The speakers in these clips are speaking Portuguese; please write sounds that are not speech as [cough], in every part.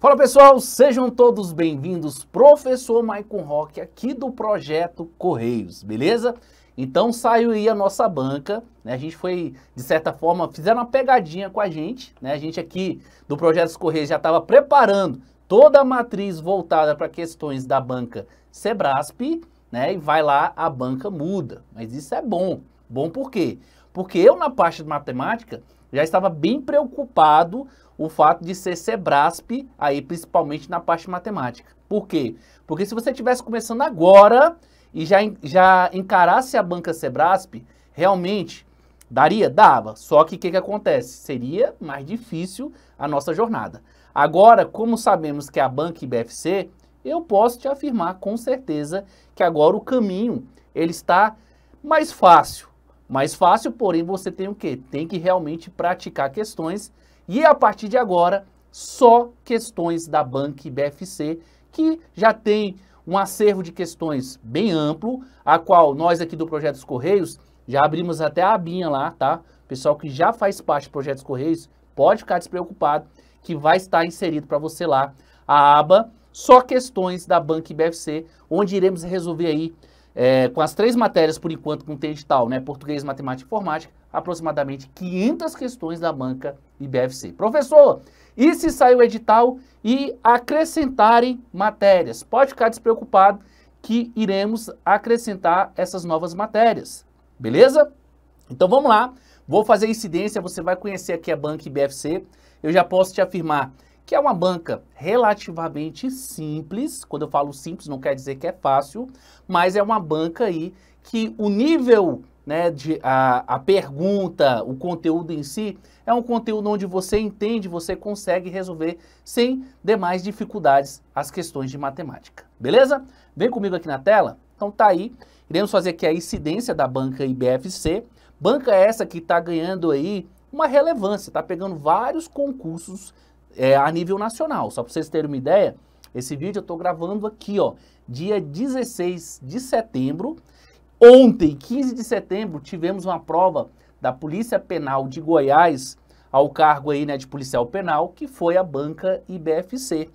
Fala pessoal, sejam todos bem-vindos. Professor Maicon Rock aqui do projeto Correios, beleza? Então saiu aí a nossa banca, né? A gente foi, de certa forma, fizeram uma pegadinha com a gente, né? A gente aqui do Projeto Correios já estava preparando toda a matriz voltada para questões da banca Sebrasp, né? E vai lá, a banca muda. Mas isso é bom. Bom por quê? Porque eu, na parte de matemática, já estava bem preocupado o fato de ser Sebrasp, aí principalmente na parte matemática. Por quê? Porque se você estivesse começando agora e já, já encarasse a banca Sebrasp, realmente daria? Dava. Só que o que, que acontece? Seria mais difícil a nossa jornada. Agora, como sabemos que é a banca IBFC, eu posso te afirmar com certeza que agora o caminho ele está mais fácil. Mais fácil, porém, você tem o quê? Tem que realmente praticar questões e a partir de agora, só questões da Banca BFC, que já tem um acervo de questões bem amplo, a qual nós aqui do Projeto dos Correios já abrimos até a abinha lá, tá? Pessoal que já faz parte do Projeto dos Correios, pode ficar despreocupado que vai estar inserido para você lá a aba só questões da Banca BFC, onde iremos resolver aí é, com as três matérias, por enquanto, com tem edital, né, português, matemática e informática, aproximadamente 500 questões da banca IBFC. Professor, e se sair o edital e acrescentarem matérias? Pode ficar despreocupado que iremos acrescentar essas novas matérias, beleza? Então vamos lá, vou fazer incidência, você vai conhecer aqui a banca IBFC, eu já posso te afirmar que é uma banca relativamente simples. Quando eu falo simples, não quer dizer que é fácil, mas é uma banca aí que o nível né, de, a, a pergunta, o conteúdo em si, é um conteúdo onde você entende, você consegue resolver sem demais dificuldades as questões de matemática. Beleza? Vem comigo aqui na tela. Então tá aí, iremos fazer aqui a incidência da banca IBFC, banca essa que está ganhando aí uma relevância, está pegando vários concursos é, a nível nacional. Só para vocês terem uma ideia, esse vídeo eu estou gravando aqui, ó, dia 16 de setembro. Ontem, 15 de setembro, tivemos uma prova da Polícia Penal de Goiás ao cargo aí, né, de policial penal, que foi a banca IBFC.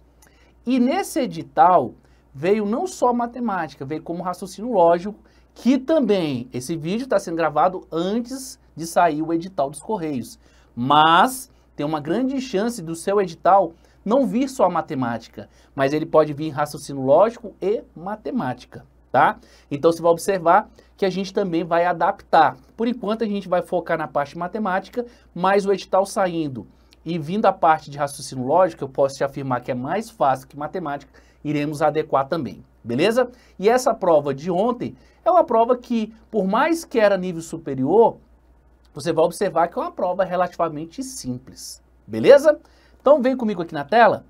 E nesse edital veio não só matemática, veio como raciocínio lógico, que também esse vídeo está sendo gravado antes de sair o edital dos Correios. Mas tem uma grande chance do seu edital não vir só matemática, mas ele pode vir raciocínio lógico e matemática, tá? Então você vai observar que a gente também vai adaptar. Por enquanto a gente vai focar na parte matemática, mas o edital saindo e vindo a parte de raciocínio lógico, eu posso te afirmar que é mais fácil que matemática, iremos adequar também, beleza? E essa prova de ontem é uma prova que, por mais que era nível superior, você vai observar que é uma prova relativamente simples, beleza? Então vem comigo aqui na tela.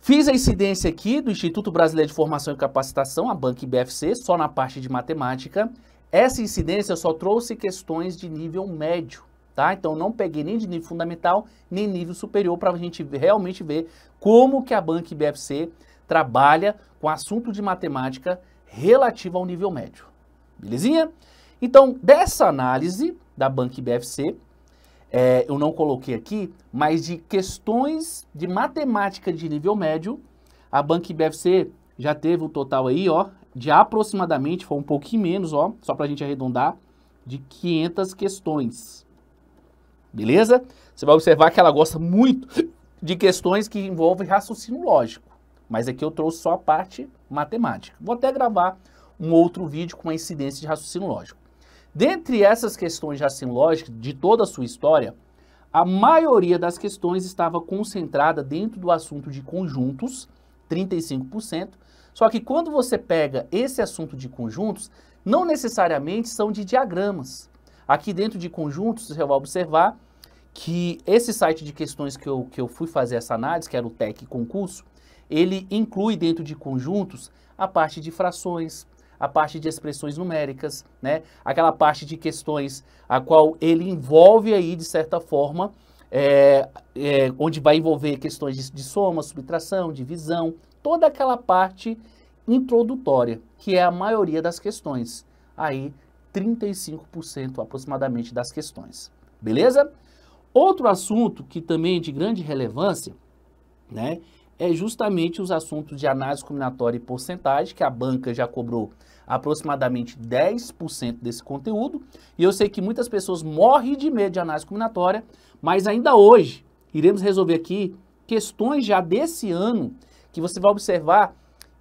Fiz a incidência aqui do Instituto Brasileiro de Formação e Capacitação, a Banca BFC, só na parte de matemática. Essa incidência só trouxe questões de nível médio, tá? Então não peguei nem de nível fundamental, nem nível superior para a gente realmente ver como que a Banca BFC trabalha com assunto de matemática relativa ao nível médio. Belezinha? Então, dessa análise, da Banca BFC. É, eu não coloquei aqui, mas de questões de matemática de nível médio, a Banca BFC já teve o um total aí, ó, de aproximadamente, foi um pouquinho menos, ó, só para a gente arredondar, de 500 questões. Beleza? Você vai observar que ela gosta muito de questões que envolvem raciocínio lógico. Mas aqui eu trouxe só a parte matemática. Vou até gravar um outro vídeo com a incidência de raciocínio lógico. Dentre essas questões lógicas de toda a sua história, a maioria das questões estava concentrada dentro do assunto de conjuntos, 35%. Só que quando você pega esse assunto de conjuntos, não necessariamente são de diagramas. Aqui dentro de conjuntos, você vai observar que esse site de questões que eu, que eu fui fazer essa análise, que era o TEC Concurso, ele inclui dentro de conjuntos a parte de frações, a parte de expressões numéricas, né? Aquela parte de questões a qual ele envolve aí, de certa forma, é, é, onde vai envolver questões de, de soma, subtração, divisão, toda aquela parte introdutória, que é a maioria das questões. Aí, 35% aproximadamente das questões. Beleza? Outro assunto que também é de grande relevância, né, é justamente os assuntos de análise combinatória e porcentagem, que a banca já cobrou aproximadamente 10% desse conteúdo. E eu sei que muitas pessoas morrem de medo de análise combinatória, mas ainda hoje iremos resolver aqui questões já desse ano que você vai observar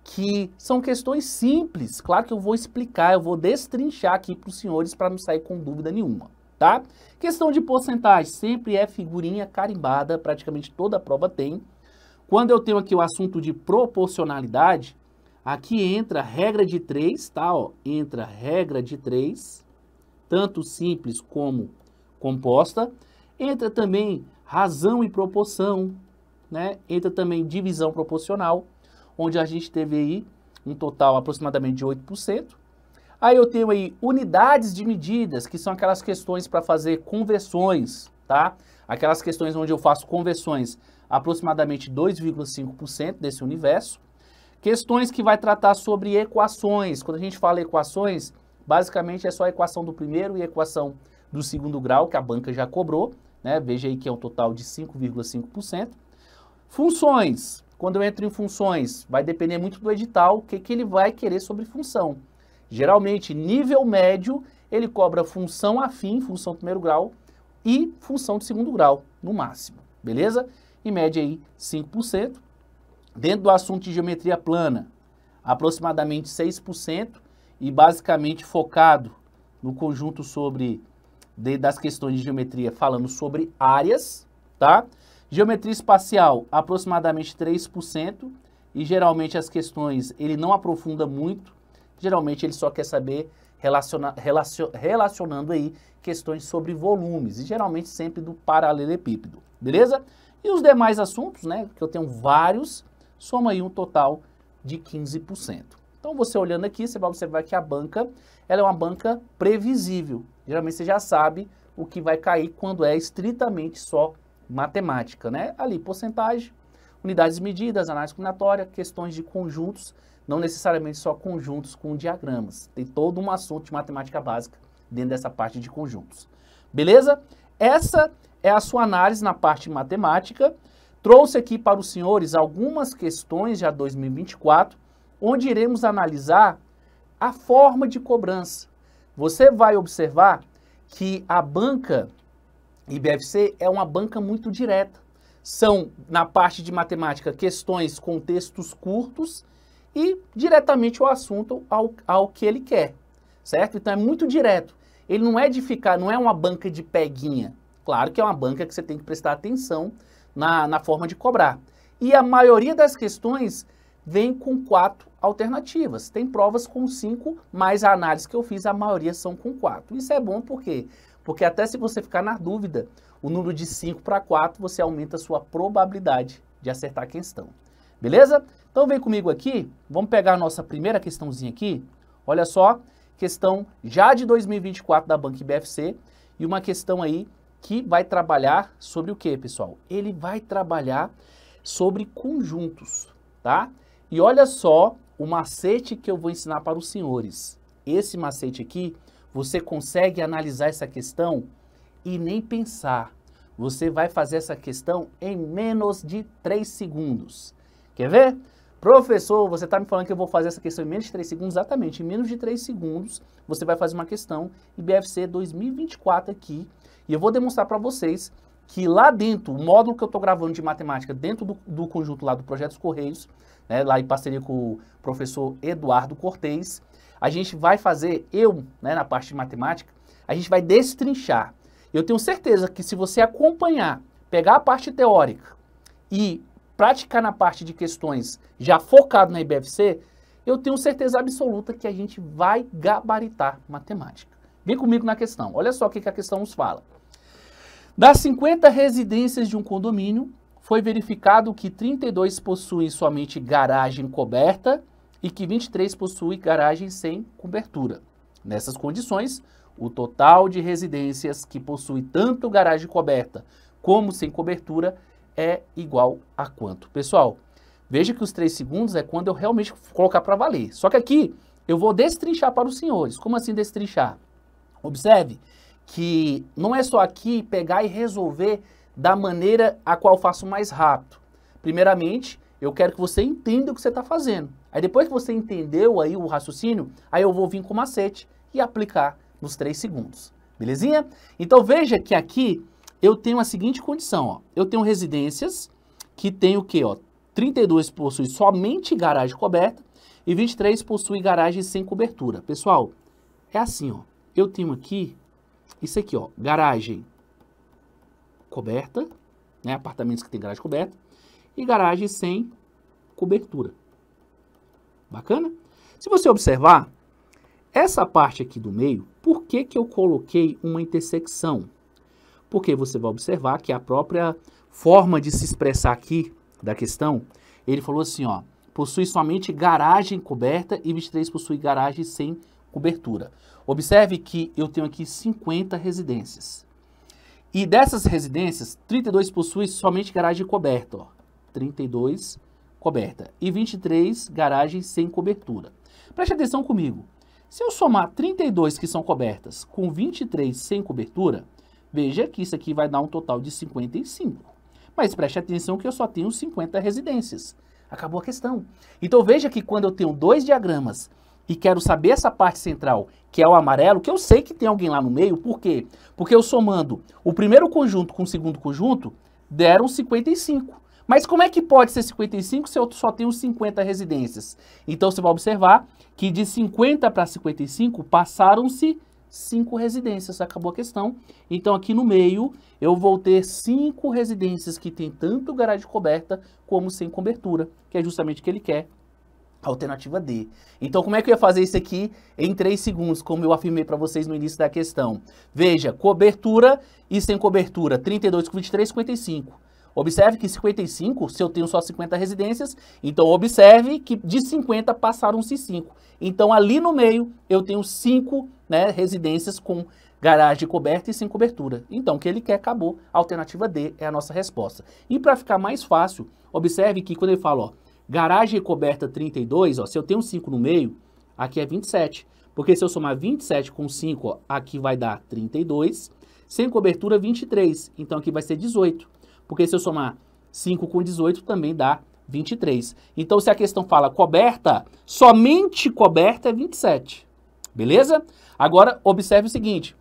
que são questões simples. Claro que eu vou explicar, eu vou destrinchar aqui para os senhores para não sair com dúvida nenhuma, tá? Questão de porcentagem sempre é figurinha carimbada, praticamente toda prova tem. Quando eu tenho aqui o assunto de proporcionalidade, aqui entra regra de 3, tá? Ó, entra regra de 3, tanto simples como composta. Entra também razão e proporção, né? Entra também divisão proporcional, onde a gente teve aí um total aproximadamente de 8%. Aí eu tenho aí unidades de medidas, que são aquelas questões para fazer conversões, tá? Aquelas questões onde eu faço conversões aproximadamente 2,5% desse universo. Questões que vai tratar sobre equações. Quando a gente fala equações, basicamente é só a equação do primeiro e a equação do segundo grau, que a banca já cobrou, né? Veja aí que é um total de 5,5%. Funções. Quando eu entro em funções, vai depender muito do edital, o que, que ele vai querer sobre função. Geralmente, nível médio, ele cobra função afim, função primeiro grau, e função de segundo grau, no máximo, beleza? e mede aí 5%. Dentro do assunto de geometria plana, aproximadamente 6% e basicamente focado no conjunto sobre de, das questões de geometria falando sobre áreas, tá? Geometria espacial, aproximadamente 3%, e geralmente as questões ele não aprofunda muito, geralmente ele só quer saber relaciona, relacion, relacionando aí questões sobre volumes, e geralmente sempre do paralelepípedo, beleza? E os demais assuntos, né, que eu tenho vários, soma aí um total de 15%. Então você olhando aqui, você vai observar que a banca, ela é uma banca previsível. Geralmente você já sabe o que vai cair quando é estritamente só matemática, né? Ali porcentagem, unidades medidas, análise combinatória, questões de conjuntos, não necessariamente só conjuntos com diagramas. Tem todo um assunto de matemática básica dentro dessa parte de conjuntos. Beleza? Essa é a sua análise na parte matemática. Trouxe aqui para os senhores algumas questões já 2024, onde iremos analisar a forma de cobrança. Você vai observar que a banca IBFC é uma banca muito direta. São, na parte de matemática, questões com textos curtos e diretamente o assunto ao, ao que ele quer, certo? Então é muito direto. Ele não é de ficar, não é uma banca de peguinha. Claro que é uma banca que você tem que prestar atenção na, na forma de cobrar. E a maioria das questões vem com quatro alternativas. Tem provas com cinco, mas a análise que eu fiz, a maioria são com quatro. Isso é bom porque porque até se você ficar na dúvida, o número de 5 para 4, você aumenta a sua probabilidade de acertar a questão. Beleza? Então vem comigo aqui, vamos pegar a nossa primeira questãozinha aqui. Olha só, questão já de 2024 da Banca BFC e uma questão aí que vai trabalhar sobre o que, pessoal? Ele vai trabalhar sobre conjuntos, tá? E olha só o macete que eu vou ensinar para os senhores. Esse macete aqui, você consegue analisar essa questão e nem pensar. Você vai fazer essa questão em menos de 3 segundos. Quer ver? Professor, você está me falando que eu vou fazer essa questão em menos de 3 segundos? Exatamente, em menos de 3 segundos você vai fazer uma questão BFC 2024 aqui e eu vou demonstrar para vocês que lá dentro, o módulo que eu estou gravando de matemática dentro do, do, conjunto lá do Projetos Correios, né, lá em parceria com o professor Eduardo Cortez, a gente vai fazer, eu, né, na parte de matemática, a gente vai destrinchar. Eu tenho certeza que se você acompanhar, pegar a parte teórica e praticar na parte de questões já focado na IBFC, eu tenho certeza absoluta que a gente vai gabaritar matemática. Vem comigo na questão. Olha só o que, a questão nos fala. Das 50 residências de um condomínio, foi verificado que 32 possuem somente garagem coberta e que 23 possuem garagem sem cobertura. Nessas condições, o total de residências que possui tanto garagem coberta como sem cobertura é igual a quanto? Pessoal, veja que os 3 segundos é quando eu realmente colocar para valer. Só que aqui eu vou destrinchar para os senhores. Como assim destrinchar? Observe que não é só aqui pegar e resolver da maneira a qual faço mais rápido. Primeiramente, eu quero que você entenda o que você está fazendo. Aí depois que você entendeu aí o raciocínio, aí eu vou vir com o macete e aplicar nos 3 segundos. Belezinha? Então veja que aqui eu tenho a seguinte condição, ó. Eu tenho residências que tem o quê, ó? 32 possui somente garagem coberta e 23 possui garagem sem cobertura. Pessoal, é assim, ó eu tenho aqui isso aqui, ó, garagem coberta, né, apartamentos que tem garagem coberta, e garagem sem cobertura. Bacana? Se você observar, essa parte aqui do meio, por que, que eu coloquei uma intersecção? Porque você vai observar que a própria forma de se expressar aqui da questão, ele falou assim, ó, possui somente garagem coberta e 23 possui garagem sem cobertura. Observe que eu tenho aqui 50 residências. E dessas residências, 32 possuem somente garagem coberta, ó. 32 coberta e 23 garagens sem cobertura. Preste atenção comigo. Se eu somar 32 que são cobertas com 23 sem cobertura, veja que isso aqui vai dar um total de 55. Mas preste atenção que eu só tenho 50 residências. Acabou a questão. Então veja que quando eu tenho dois diagramas e quero saber essa parte central, que é o amarelo, que eu sei que tem alguém lá no meio, por quê? Porque eu somando o primeiro conjunto com o segundo conjunto, deram 55. Mas como é que pode ser 55 se eu só tenho 50 residências? Então você vai observar que de 50 para 55 passaram-se 5 residências, acabou a questão. Então aqui no meio eu vou ter 5 residências que tem tanto garagem coberta como sem cobertura, que é justamente o que ele quer, Alternativa D. Então, como é que eu ia fazer isso aqui em 3 segundos, como eu afirmei para vocês no início da questão? Veja, cobertura e sem cobertura, 32 com 23, 55. Observe que 55, se eu tenho só 50 residências, então observe que de 50 passaram-se 5. Então, ali no meio, eu tenho 5 né, residências com garagem coberta e sem cobertura. Então, o que ele quer, acabou. Alternativa D é a nossa resposta. E para ficar mais fácil, observe que quando ele fala, ó, Garagem coberta 32, ó, se eu tenho 5 no meio, aqui é 27. Porque se eu somar 27 com 5, ó, aqui vai dar 32. Sem cobertura, 23. Então aqui vai ser 18. Porque se eu somar 5 com 18, também dá 23. Então se a questão fala coberta, somente coberta é 27. Beleza? Agora observe o seguinte.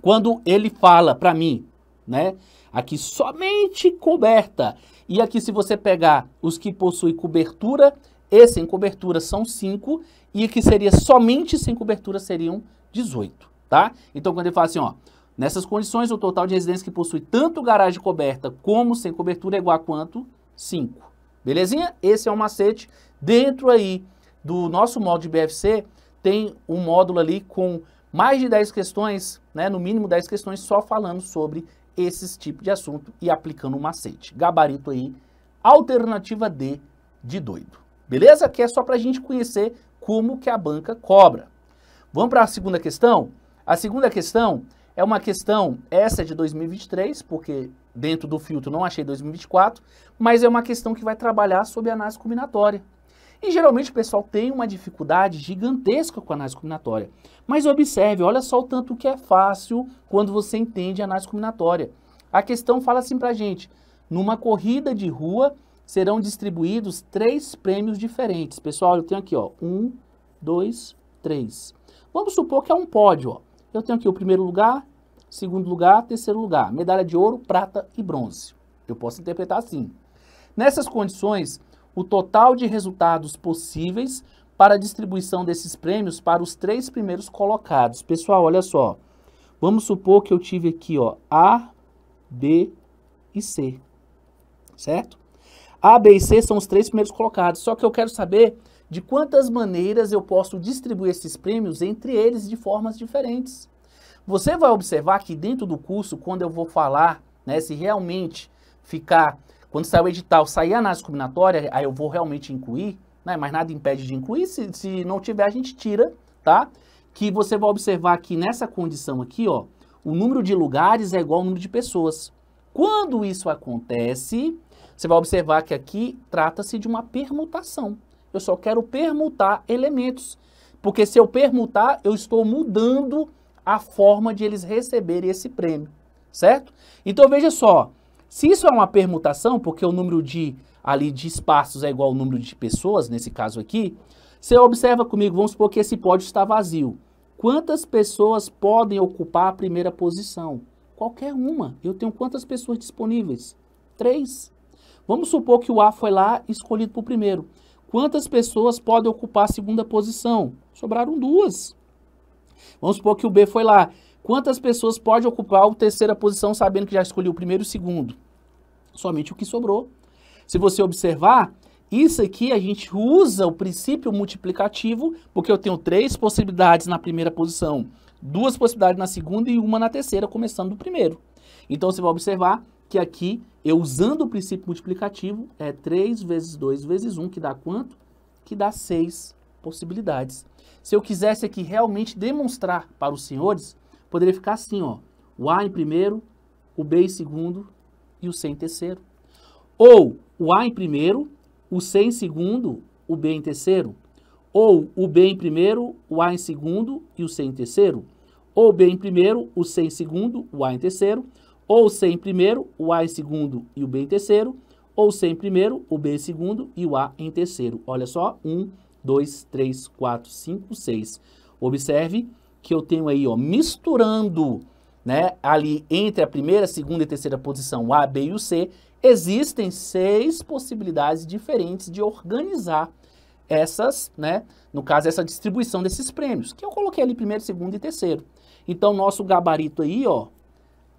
Quando ele fala para mim, né, aqui somente coberta, e aqui, se você pegar os que possuem cobertura e sem cobertura, são 5. E que seria somente sem cobertura, seriam 18, tá? Então, quando ele fala assim, ó, nessas condições, o total de residências que possui tanto garagem coberta como sem cobertura é igual a quanto? 5. Belezinha? Esse é o macete. Dentro aí do nosso módulo de BFC, tem um módulo ali com mais de 10 questões, né, no mínimo 10 questões, só falando sobre esses tipos de assunto e aplicando um macete. Gabarito aí, alternativa D de doido. Beleza? Que é só para a gente conhecer como que a banca cobra. Vamos para a segunda questão? A segunda questão é uma questão, essa é de 2023, porque dentro do filtro não achei 2024, mas é uma questão que vai trabalhar sobre análise combinatória. E geralmente o pessoal tem uma dificuldade gigantesca com a análise combinatória. Mas observe, olha só o tanto que é fácil quando você entende a análise combinatória. A questão fala assim pra gente: numa corrida de rua serão distribuídos três prêmios diferentes. Pessoal, eu tenho aqui, ó, um, dois, três. Vamos supor que é um pódio, ó. Eu tenho aqui o primeiro lugar, segundo lugar, terceiro lugar, medalha de ouro, prata e bronze. Eu posso interpretar assim. Nessas condições, o total de resultados possíveis para a distribuição desses prêmios para os três primeiros colocados. Pessoal, olha só. Vamos supor que eu tive aqui, ó, A, B e C. Certo? A, B e C são os três primeiros colocados. Só que eu quero saber de quantas maneiras eu posso distribuir esses prêmios entre eles de formas diferentes. Você vai observar que dentro do curso, quando eu vou falar, né, se realmente ficar quando sair o edital, sair a análise combinatória, aí eu vou realmente incluir, né? Mas nada impede de incluir, se, se não tiver, a gente tira, tá? Que você vai observar que nessa condição aqui, ó, o número de lugares é igual ao número de pessoas. Quando isso acontece, você vai observar que aqui trata-se de uma permutação. Eu só quero permutar elementos. Porque se eu permutar, eu estou mudando a forma de eles receberem esse prêmio, certo? Então veja só, se isso é uma permutação, porque o número de ali de espaços é igual ao número de pessoas, nesse caso aqui, você observa comigo, vamos supor que esse pódio está vazio. Quantas pessoas podem ocupar a primeira posição? Qualquer uma. Eu tenho quantas pessoas disponíveis? Três. Vamos supor que o A foi lá escolhido por primeiro. Quantas pessoas podem ocupar a segunda posição? Sobraram duas. Vamos supor que o B foi lá Quantas pessoas pode ocupar a terceira posição sabendo que já escolheu o primeiro e o segundo? Somente o que sobrou. Se você observar, isso aqui a gente usa o princípio multiplicativo, porque eu tenho três possibilidades na primeira posição, duas possibilidades na segunda e uma na terceira, começando do primeiro. Então você vai observar que aqui, eu usando o princípio multiplicativo, é 3 vezes 2 vezes 1, que dá quanto? Que dá 6 possibilidades. Se eu quisesse aqui realmente demonstrar para os senhores Poderia ficar assim, ó. O A em primeiro, o B em segundo e o C em terceiro. Ou o A em primeiro, o C em segundo, o B em terceiro. Ou o B em primeiro, o A em segundo e o C em terceiro. Ou B em primeiro, o C em segundo, o A em terceiro. Ou C em primeiro, o A em segundo e o B em terceiro. Ou C em primeiro, o B em segundo e o A em terceiro. Olha só, 1, 2, 3, 4, 5, 6. Observe que eu tenho aí, ó, misturando, né, ali entre a primeira, segunda e terceira posição, o A, B e o C, existem seis possibilidades diferentes de organizar essas, né, no caso, essa distribuição desses prêmios, que eu coloquei ali primeiro, segundo e terceiro. Então, nosso gabarito aí, ó,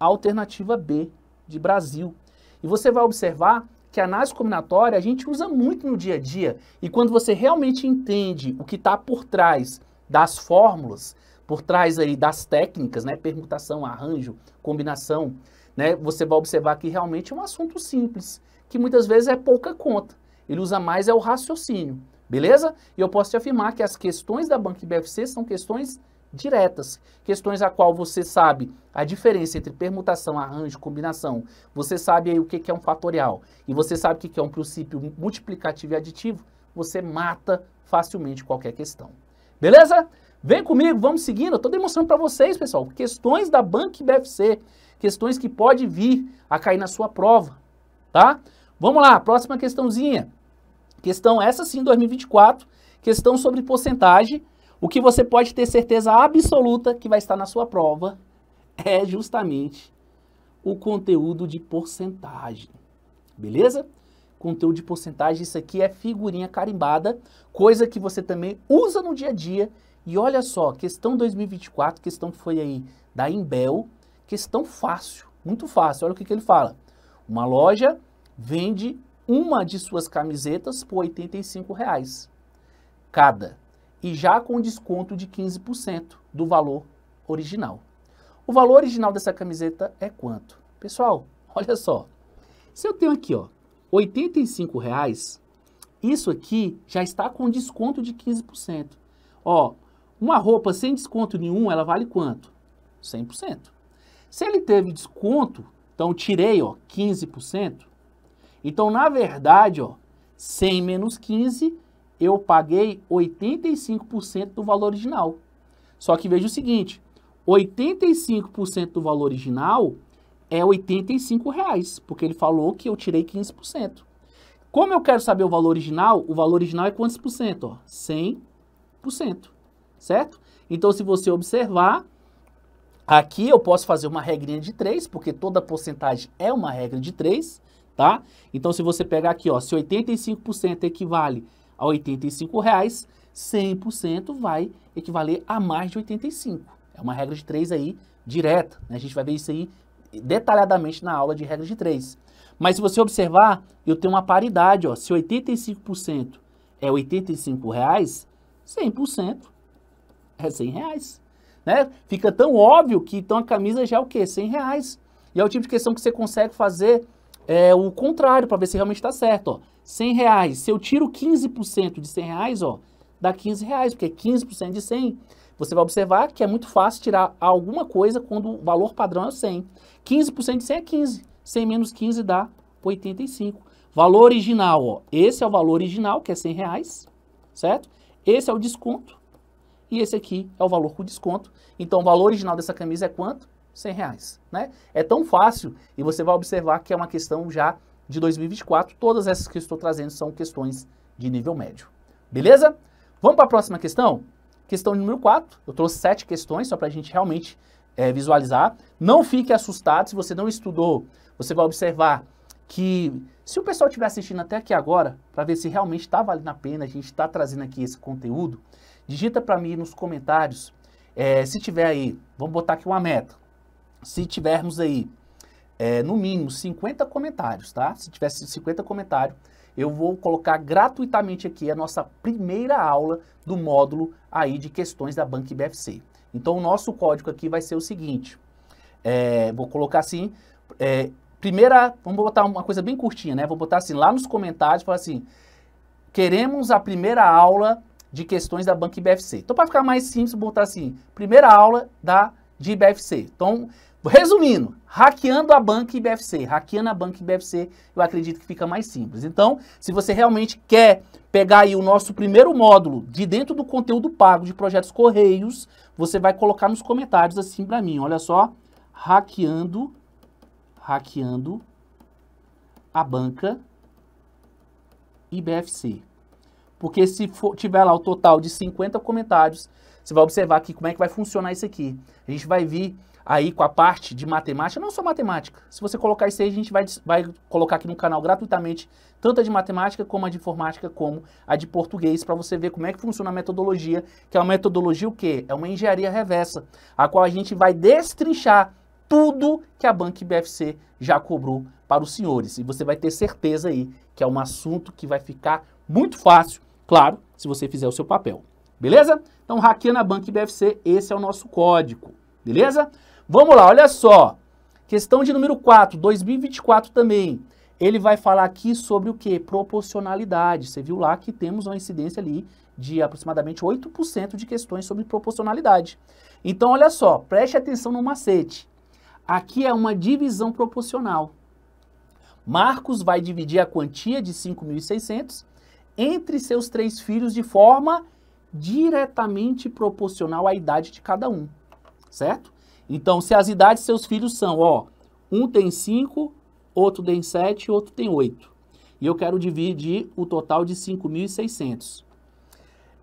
alternativa B de Brasil. E você vai observar que a análise combinatória a gente usa muito no dia a dia. E quando você realmente entende o que está por trás das fórmulas, por trás ali das técnicas, né, permutação, arranjo, combinação, né, você vai observar que realmente é um assunto simples, que muitas vezes é pouca conta. Ele usa mais é o raciocínio, beleza? E eu posso te afirmar que as questões da banca BFC são questões diretas, questões a qual você sabe a diferença entre permutação, arranjo, combinação, você sabe aí o que é um fatorial e você sabe o que é um princípio multiplicativo e aditivo, você mata facilmente qualquer questão. Beleza? Vem comigo, vamos seguindo. Eu estou demonstrando para vocês, pessoal, questões da Bank BFC, questões que pode vir a cair na sua prova, tá? Vamos lá, próxima questãozinha. Questão essa sim, 2024, questão sobre porcentagem. O que você pode ter certeza absoluta que vai estar na sua prova é justamente o conteúdo de porcentagem. Beleza? Conteúdo de porcentagem, isso aqui é figurinha carimbada, coisa que você também usa no dia a dia e olha só, questão 2024, questão que foi aí da Imbel, questão fácil, muito fácil. Olha o que, que ele fala. Uma loja vende uma de suas camisetas por R$ 85,00 cada, e já com desconto de 15% do valor original. O valor original dessa camiseta é quanto? Pessoal, [laughs] olha só. Se eu tenho aqui, ó, R$ 85,00, isso aqui já está com desconto de 15%. Ó, uma roupa sem desconto nenhum, ela vale quanto? 100%. Se ele teve desconto, então tirei, ó, 15%. Então, na verdade, ó, 100 menos 15, eu paguei 85% do valor original. Só que veja o seguinte, 85% do valor original é 85 reais, porque ele falou que eu tirei 15%. Como eu quero saber o valor original, o valor original é quantos por cento? Ó, 100% certo? Então, se você observar, aqui eu posso fazer uma regrinha de 3, porque toda porcentagem é uma regra de 3, tá? Então, se você pegar aqui, ó, se 85% equivale a R$ 85,00, 100% vai equivaler a mais de 85. É uma regra de 3 aí direta, né? A gente vai ver isso aí detalhadamente na aula de regra de 3. Mas se você observar, eu tenho uma paridade, ó, se 85% é R$ 85,00, 100% é 100 reais. Né? Fica tão óbvio que então a camisa já é o quê? 100 reais. E é o tipo de questão que você consegue fazer é, o contrário para ver se realmente está certo. Ó. 100 reais, se eu tiro 15% de 100 reais, ó, dá 15 reais, porque 15% de 100. Você vai observar que é muito fácil tirar alguma coisa quando o valor padrão é 100. 15% de 100 é 15. 100 menos 15 dá 85. Valor original, ó. Esse é o valor original, que é 100 reais, certo? Esse é o desconto, e esse aqui é o valor com desconto. Então, o valor original dessa camisa é quanto? 100 reais, né? É tão fácil e você vai observar que é uma questão já de 2024. Todas essas que eu estou trazendo são questões de nível médio. Beleza? Vamos para a próxima questão? Questão número 4. Eu trouxe sete questões só para a gente realmente é, visualizar. Não fique assustado se você não estudou. Você vai observar que se o pessoal estiver assistindo até aqui agora, para ver se realmente está valendo a pena a gente está trazendo aqui esse conteúdo, digita para mim nos comentários, é, se tiver aí, vamos botar aqui uma meta, se tivermos aí, é, no mínimo, 50 comentários, tá? Se tiver 50 comentários, eu vou colocar gratuitamente aqui a nossa primeira aula do módulo aí de questões da Banca BFC. Então, o nosso código aqui vai ser o seguinte, é, vou colocar assim, é, primeira, vamos botar uma coisa bem curtinha, né? Vou botar assim, lá nos comentários, falar assim, queremos a primeira aula de questões da banca IBFC. Então, para ficar mais simples, botar assim, primeira aula da de IBFC. Então, resumindo, hackeando a banca IBFC, hackeando a banca IBFC, eu acredito que fica mais simples. Então, se você realmente quer pegar aí o nosso primeiro módulo de dentro do conteúdo pago de projetos Correios, você vai colocar nos comentários assim para mim, olha só, hackeando, hackeando a banca IBFC. Porque se for, tiver lá o total de 50 comentários, você vai observar aqui como é que vai funcionar isso aqui. A gente vai vir aí com a parte de matemática, não só matemática. Se você colocar isso aí, a gente vai, vai colocar aqui no canal gratuitamente, tanto a de matemática, como a de informática, como a de português, para você ver como é que funciona a metodologia, que é uma metodologia o quê? É uma engenharia reversa, a qual a gente vai destrinchar tudo que a Banca BFC já cobrou para os senhores. E você vai ter certeza aí que é um assunto que vai ficar muito fácil Claro, se você fizer o seu papel. Beleza? Então, Hackeana Bank BFC, esse é o nosso código. Beleza? Vamos lá, olha só. Questão de número 4, 2024 também. Ele vai falar aqui sobre o que? Proporcionalidade. Você viu lá que temos uma incidência ali de aproximadamente 8% de questões sobre proporcionalidade. Então, olha só, preste atenção no macete. Aqui é uma divisão proporcional. Marcos vai dividir a quantia de 5.600 entre seus três filhos de forma diretamente proporcional à idade de cada um, certo? Então, se as idades de seus filhos são, ó, um tem 5, outro tem 7, outro tem 8. E eu quero dividir o total de 5.600.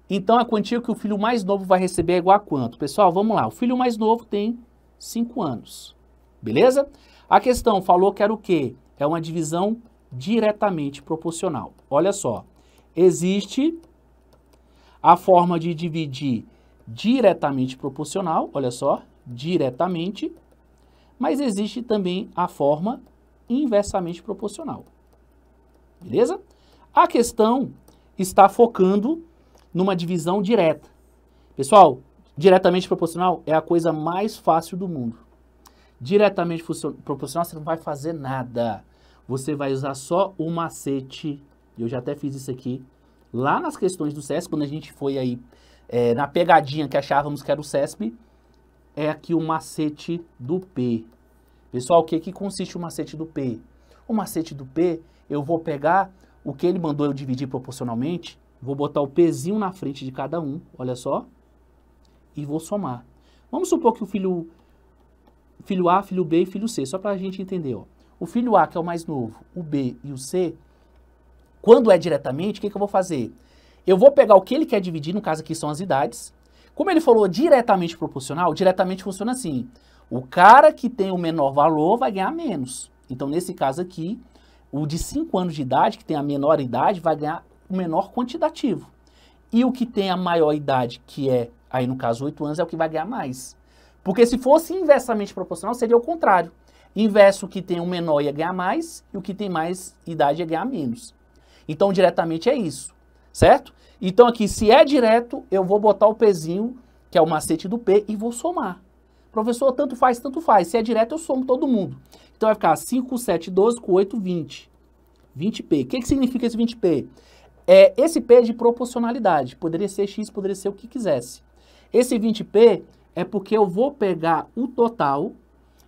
Então, a quantia que o filho mais novo vai receber é igual a quanto? Pessoal, vamos lá. O filho mais novo tem 5 anos, beleza? A questão falou que era o quê? É uma divisão diretamente proporcional. Olha só, Existe a forma de dividir diretamente proporcional, olha só, diretamente, mas existe também a forma inversamente proporcional. Beleza? A questão está focando numa divisão direta. Pessoal, diretamente proporcional é a coisa mais fácil do mundo. Diretamente proporcional você não vai fazer nada. Você vai usar só o macete e eu já até fiz isso aqui lá nas questões do CESP, quando a gente foi aí é, na pegadinha que achávamos que era o CESP, é aqui o macete do P. Pessoal, o que, que consiste o macete do P? O macete do P, eu vou pegar o que ele mandou eu dividir proporcionalmente, vou botar o Pzinho na frente de cada um, olha só, e vou somar. Vamos supor que o filho, filho A, filho B e filho C, só para a gente entender. Ó. O filho A, que é o mais novo, o B e o C, quando é diretamente, o que, que eu vou fazer? Eu vou pegar o que ele quer dividir, no caso aqui são as idades. Como ele falou diretamente proporcional, diretamente funciona assim. O cara que tem o menor valor vai ganhar menos. Então, nesse caso aqui, o de 5 anos de idade, que tem a menor idade, vai ganhar o menor quantitativo. E o que tem a maior idade, que é, aí no caso, 8 anos, é o que vai ganhar mais. Porque se fosse inversamente proporcional, seria o contrário. Inverso o que tem o menor ia ganhar mais, e o que tem mais idade ia ganhar menos. Então, diretamente é isso, certo? Então, aqui, se é direto, eu vou botar o pezinho, que é o macete do P, e vou somar. Professor, tanto faz, tanto faz. Se é direto, eu somo todo mundo. Então, vai ficar 5, 7, 12, com 8, 20. 20P. O que, que significa esse 20P? É, esse P é de proporcionalidade. Poderia ser X, poderia ser o que quisesse. Esse 20P é porque eu vou pegar o total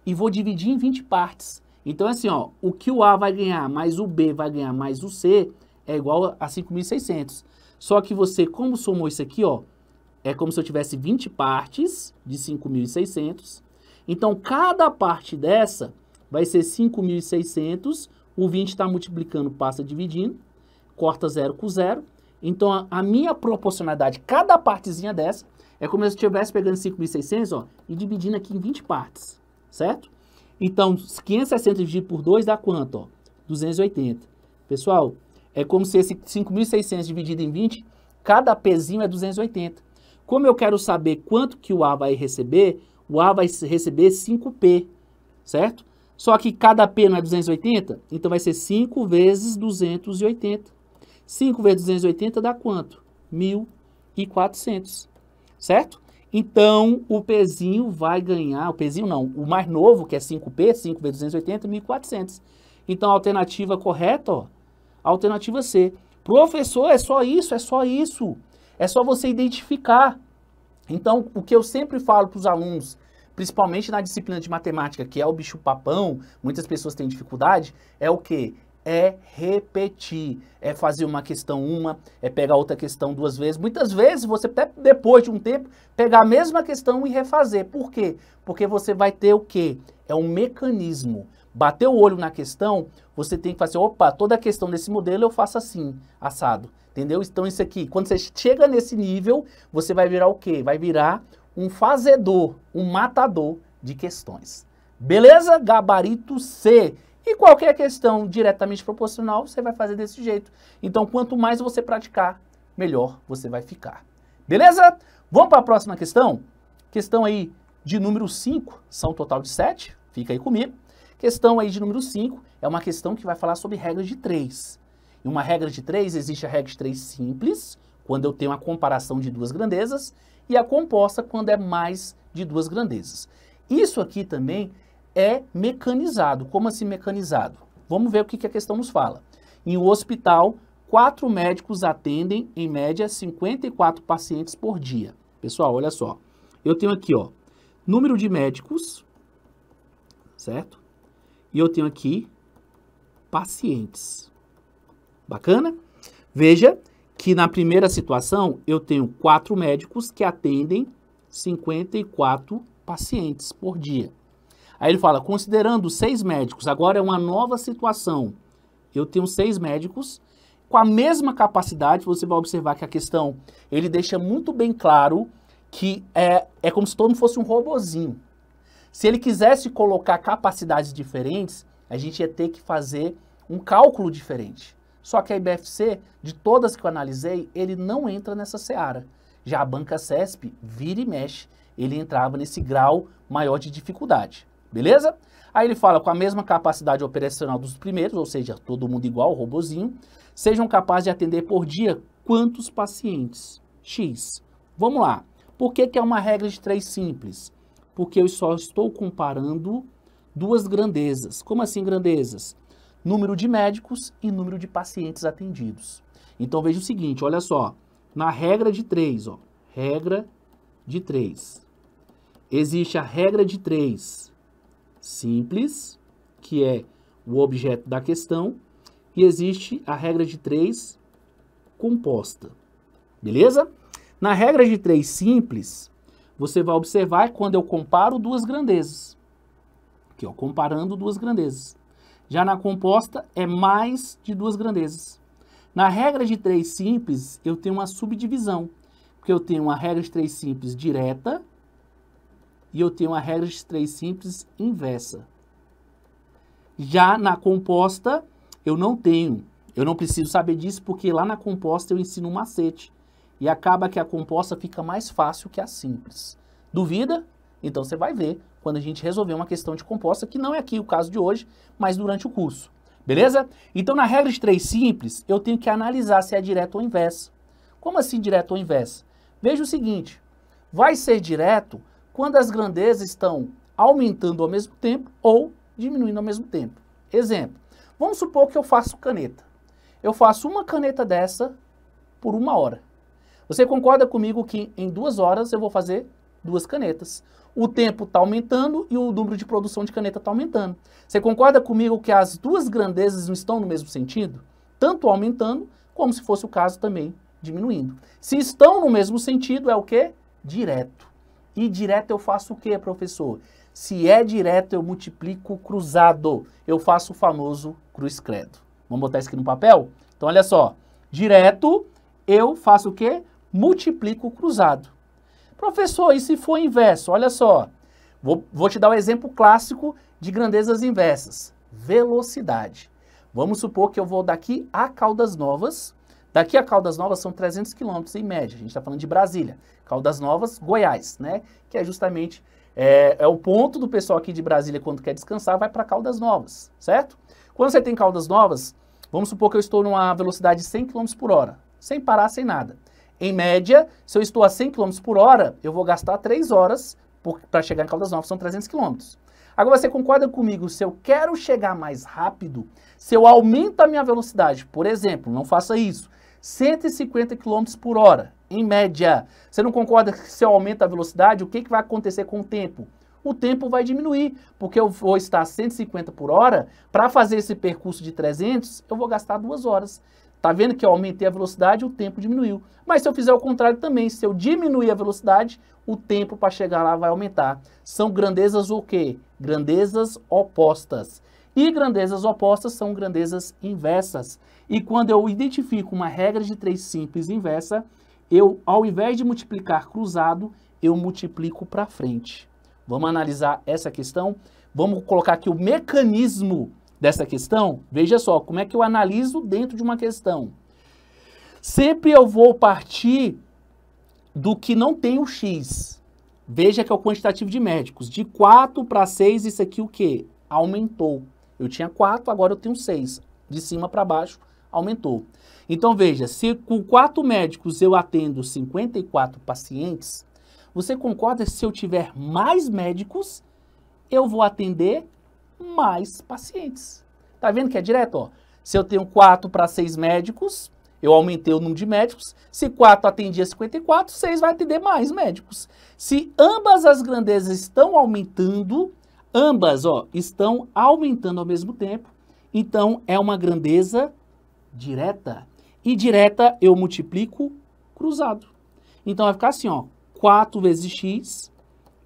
e vou dividir em 20 partes. Então, é assim, ó, o que o A vai ganhar mais o B vai ganhar mais o C é igual a 5.600. Só que você, como somou isso aqui, ó, é como se eu tivesse 20 partes de 5.600. Então, cada parte dessa vai ser 5.600. O 20 está multiplicando, passa dividindo. Corta zero com zero. Então, a, a minha proporcionalidade, cada partezinha dessa, é como se eu estivesse pegando 5.600 ó, e dividindo aqui em 20 partes, certo? Então, 560 dividido por 2 dá quanto? Ó? 280. Pessoal, é como se esse 5.600 dividido em 20, cada pezinho é 280. Como eu quero saber quanto que o A vai receber, o A vai receber 5P, certo? Só que cada P não é 280, então vai ser 5 vezes 280. 5 vezes 280 dá quanto? 1.400, certo? Então, o pezinho vai ganhar, o pezinho não, o mais novo, que é 5P, 5 vezes 280, 1.400. Então, a alternativa correta, ó, Alternativa C. Professor, é só isso, é só isso. É só você identificar. Então, o que eu sempre falo para os alunos, principalmente na disciplina de matemática, que é o bicho papão, muitas pessoas têm dificuldade, é o quê? É repetir, é fazer uma questão uma, é pegar outra questão duas vezes. Muitas vezes você até depois de um tempo pegar a mesma questão e refazer. Por quê? Porque você vai ter o quê? É um mecanismo. Bateu o olho na questão, você tem que fazer, assim, opa, toda a questão desse modelo eu faço assim, assado. Entendeu? Então isso aqui, quando você chega nesse nível, você vai virar o quê? Vai virar um fazedor, um matador de questões. Beleza? Gabarito C. E qualquer questão diretamente proporcional, você vai fazer desse jeito. Então, quanto mais você praticar, melhor você vai ficar. Beleza? Vamos para a próxima questão? Questão aí de número 5, são um total de 7. Fica aí comigo. Questão aí de número 5 é uma questão que vai falar sobre regras de 3. E uma regra de 3, existe a regra de 3 simples, quando eu tenho a comparação de duas grandezas, e a composta quando é mais de duas grandezas. Isso aqui também é mecanizado. Como assim mecanizado? Vamos ver o que, que a questão nos fala. Em um hospital, quatro médicos atendem, em média, 54 pacientes por dia. Pessoal, olha só. Eu tenho aqui, ó, número de médicos, certo? E eu tenho aqui pacientes. Bacana? Veja que na primeira situação eu tenho quatro médicos que atendem 54 pacientes por dia. Aí ele fala, considerando seis médicos, agora é uma nova situação. Eu tenho seis médicos com a mesma capacidade. Você vai observar que a questão ele deixa muito bem claro que é, é como se todo mundo fosse um robozinho. Se ele quisesse colocar capacidades diferentes, a gente ia ter que fazer um cálculo diferente. Só que a IBFC, de todas que eu analisei, ele não entra nessa seara. Já a banca CESP, vira e mexe, ele entrava nesse grau maior de dificuldade. Beleza? Aí ele fala com a mesma capacidade operacional dos primeiros, ou seja, todo mundo igual, robozinho, sejam capazes de atender por dia quantos pacientes? X. Vamos lá. Por que, que é uma regra de três simples? porque eu só estou comparando duas grandezas. Como assim grandezas? Número de médicos e número de pacientes atendidos. Então veja o seguinte, olha só, na regra de 3, ó, regra de 3. Existe a regra de 3 simples, que é o objeto da questão, e existe a regra de 3 composta. Beleza? Na regra de 3 simples, você vai observar quando eu comparo duas grandezas. Aqui, ó, comparando duas grandezas. Já na composta, é mais de duas grandezas. Na regra de três simples, eu tenho uma subdivisão. Porque eu tenho uma regra de três simples direta e eu tenho uma regra de três simples inversa. Já na composta, eu não tenho. Eu não preciso saber disso porque lá na composta eu ensino um macete e acaba que a composta fica mais fácil que a simples. Duvida? Então você vai ver quando a gente resolver uma questão de composta, que não é aqui o caso de hoje, mas durante o curso. Beleza? Então na regra de três simples, eu tenho que analisar se é direto ou inversa. Como assim direto ou inversa? Veja o seguinte, vai ser direto quando as grandezas estão aumentando ao mesmo tempo ou diminuindo ao mesmo tempo. Exemplo, vamos supor que eu faço caneta. Eu faço uma caneta dessa por uma hora. Você concorda comigo que em duas horas eu vou fazer duas canetas? O tempo está aumentando e o número de produção de caneta está aumentando. Você concorda comigo que as duas grandezas não estão no mesmo sentido? Tanto aumentando, como se fosse o caso também diminuindo. Se estão no mesmo sentido, é o que? Direto. E direto eu faço o quê, professor? Se é direto, eu multiplico cruzado. Eu faço o famoso cruz credo. Vamos botar isso aqui no papel? Então, olha só. Direto, eu faço o quê? multiplica o cruzado. Professor, e se for inverso? Olha só, vou, vou te dar o um exemplo clássico de grandezas inversas. Velocidade. Vamos supor que eu vou daqui a Caldas Novas. Daqui a Caldas Novas são 300 quilômetros em média. A gente está falando de Brasília. Caldas Novas, Goiás, né? Que é justamente é, é, o ponto do pessoal aqui de Brasília quando quer descansar, vai para Caldas Novas, certo? Quando você tem Caldas Novas, vamos supor que eu estou numa velocidade de 100 km por hora, sem parar, sem nada. Em média, se eu estou a 100 km por hora, eu vou gastar 3 horas para chegar em Caldas Novas, são 300 km. Agora você concorda comigo, se eu quero chegar mais rápido, se eu aumento a minha velocidade, por exemplo, não faça isso, 150 km por hora, em média, você não concorda que se eu aumento a velocidade, o que, que vai acontecer com o tempo? O tempo vai diminuir, porque eu vou estar a 150 por hora, para fazer esse percurso de 300, eu vou gastar duas horas. Tá vendo que eu aumentei a velocidade, o tempo diminuiu. Mas se eu fizer o contrário também, se eu diminuir a velocidade, o tempo para chegar lá vai aumentar. São grandezas o quê? Grandezas opostas. E grandezas opostas são grandezas inversas. E quando eu identifico uma regra de três simples inversa, eu, ao invés de multiplicar cruzado, eu multiplico para frente. Vamos analisar essa questão? Vamos colocar aqui o mecanismo dessa questão, veja só como é que eu analiso dentro de uma questão. Sempre eu vou partir do que não tem o X. Veja que é o quantitativo de médicos. De 4 para 6, isso aqui o quê? Aumentou. Eu tinha 4, agora eu tenho 6. De cima para baixo, aumentou. Então veja, se com 4 médicos eu atendo 54 pacientes, você concorda que se eu tiver mais médicos, eu vou atender mais pacientes. Tá vendo que é direto? Ó? Se eu tenho 4 para 6 médicos, eu aumentei o número de médicos. Se 4 atendia 54, 6 vai atender mais médicos. Se ambas as grandezas estão aumentando, ambas ó, estão aumentando ao mesmo tempo, então é uma grandeza direta. E direta eu multiplico cruzado. Então vai ficar assim, ó, 4 vezes x,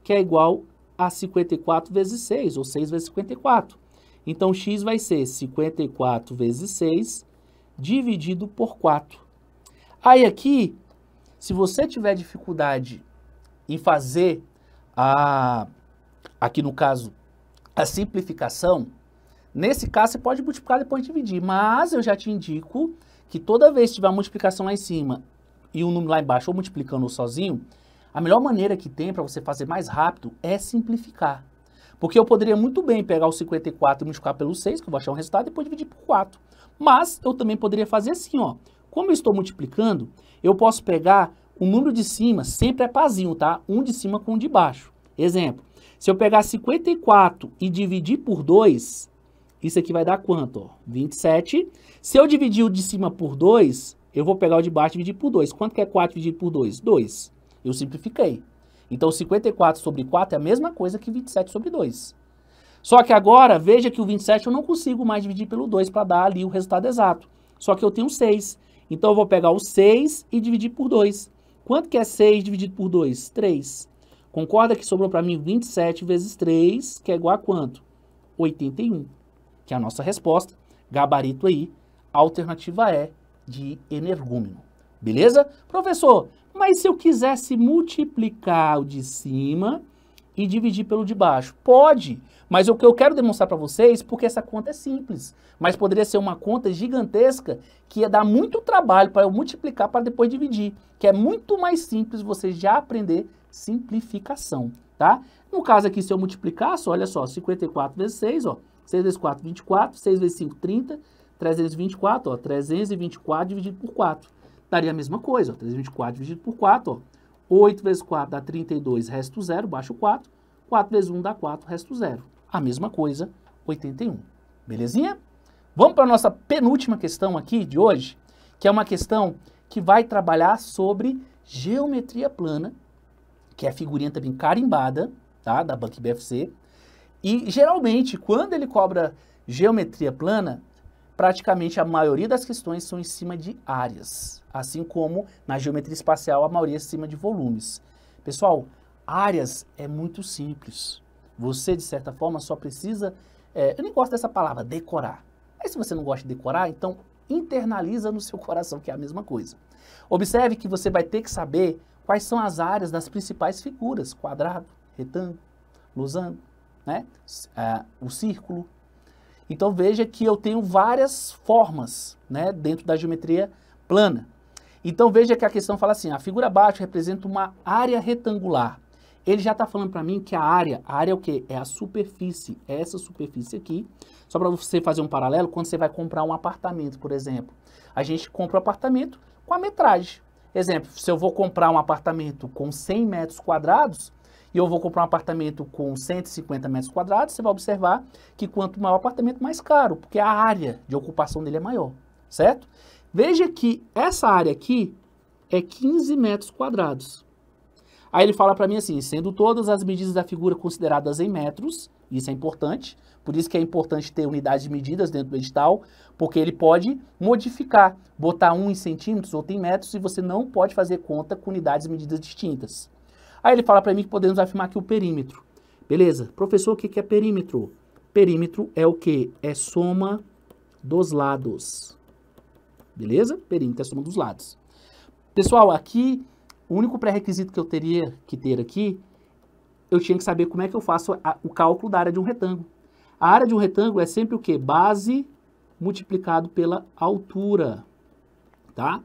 que é igual a 54 vezes 6, ou 6 vezes 54. Então, x vai ser 54 vezes 6 dividido por 4. Aí aqui, se você tiver dificuldade em fazer a, aqui no caso, a simplificação, nesse caso você pode multiplicar e depois dividir, mas eu já te indico que toda vez que tiver a multiplicação lá em cima e o um número lá embaixo, ou multiplicando sozinho, a melhor maneira que tem para você fazer mais rápido é simplificar. Porque eu poderia muito bem pegar o 54 e multiplicar pelo 6, que eu vou achar um resultado, e depois dividir por 4. Mas eu também poderia fazer assim, ó. Como eu estou multiplicando, eu posso pegar o número de cima, sempre é pazinho, tá? Um de cima com um de baixo. Exemplo, se eu pegar 54 e dividir por 2, isso aqui vai dar quanto? Ó? 27. Se eu dividir o de cima por 2, eu vou pegar o de baixo e dividir por 2. Quanto que é 4 dividido por 2? 2. Eu simplifiquei. Então 54 sobre 4 é a mesma coisa que 27 sobre 2. Só que agora, veja que o 27 eu não consigo mais dividir pelo 2 para dar ali o resultado exato. Só que eu tenho 6. Então eu vou pegar o 6 e dividir por 2. Quanto que é 6 dividido por 2? 3. Concorda que sobrou para mim 27 vezes 3, que é igual a quanto? 81, que é a nossa resposta. Gabarito aí, alternativa é de energúmeno. Beleza? Professor, mas se eu quisesse multiplicar o de cima e dividir pelo de baixo, pode. Mas o que eu quero demonstrar para vocês, porque essa conta é simples, mas poderia ser uma conta gigantesca que ia dar muito trabalho para eu multiplicar para depois dividir, que é muito mais simples você já aprender simplificação, tá? No caso aqui, se eu multiplicasse, olha só, 54 vezes 6, ó, 6 vezes 4, 24, 6 vezes 5, 30, 324, ó, 324 dividido por 4 daria a mesma coisa. Ó, 324 dividido por 4, ó, 8 vezes 4 dá 32, resto 0, baixo 4. 4 vezes 1 dá 4, resto 0. A mesma coisa, 81. Belezinha? Vamos para a nossa penúltima questão aqui de hoje, que é uma questão que vai trabalhar sobre geometria plana, que é a figurinha também carimbada, tá? Da Bank BFC. E geralmente, quando ele cobra geometria plana, praticamente a maioria das questões são em cima de áreas, assim como na geometria espacial a maioria é em cima de volumes. Pessoal, áreas é muito simples. Você, de certa forma, só precisa, é, eu nem gosto dessa palavra, decorar. Mas se você não gosta de decorar, então internaliza no seu [laughs] coração que é a mesma coisa. Observe que você vai ter que saber quais são as áreas das principais figuras, quadrado, retângulo, losango, né? Ah, o círculo, então veja que eu tenho várias formas né, dentro da geometria plana. Então veja que a questão fala assim, a figura abaixo representa uma área retangular. Ele já está falando para mim que a área, a área é o quê? É a superfície, é essa superfície aqui. Só para você fazer um paralelo, quando você vai comprar um apartamento, por exemplo. A gente compra o um apartamento com a metragem. Exemplo, se eu vou comprar um apartamento com 100 metros quadrados, e eu vou comprar um apartamento com 150 metros quadrados, você vai observar que quanto maior o apartamento, mais caro, porque a área de ocupação dele é maior, certo? Veja que essa área aqui é 15 metros quadrados. Aí ele fala para mim assim, sendo todas as medidas da figura consideradas em metros, isso é importante, por isso que é importante ter unidades de medidas dentro do edital, porque ele pode modificar, botar um em centímetros, outro em metros, e você não pode fazer conta com unidades de medidas distintas. Aí ele fala para mim que podemos afirmar que o perímetro. Beleza. Professor, o que, é perímetro? Perímetro é o que? É soma dos lados. Beleza? Perímetro é soma dos lados. Pessoal, aqui, o único pré-requisito que eu teria que ter aqui, eu tinha que saber como é que eu faço a, o cálculo da área de um retângulo. A área de um retângulo é sempre o que? Base multiplicado pela altura, tá?